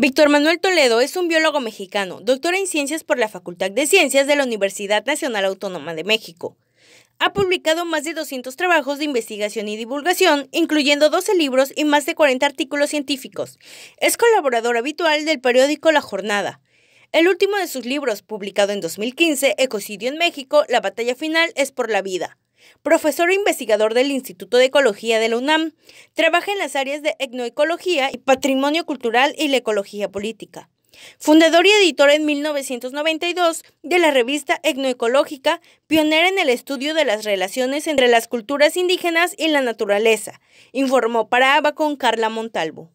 Víctor Manuel Toledo es un biólogo mexicano, doctor en ciencias por la Facultad de Ciencias de la Universidad Nacional Autónoma de México. Ha publicado más de 200 trabajos de investigación y divulgación, incluyendo 12 libros y más de 40 artículos científicos. Es colaborador habitual del periódico La Jornada. El último de sus libros, publicado en 2015, Ecocidio en México, La batalla final es por la vida. Profesor e investigador del Instituto de Ecología de la UNAM, trabaja en las áreas de etnoecología y patrimonio cultural y la ecología política. Fundador y editor en 1992 de la revista Etnoecológica, pionera en el estudio de las relaciones entre las culturas indígenas y la naturaleza, informó para con Carla Montalvo.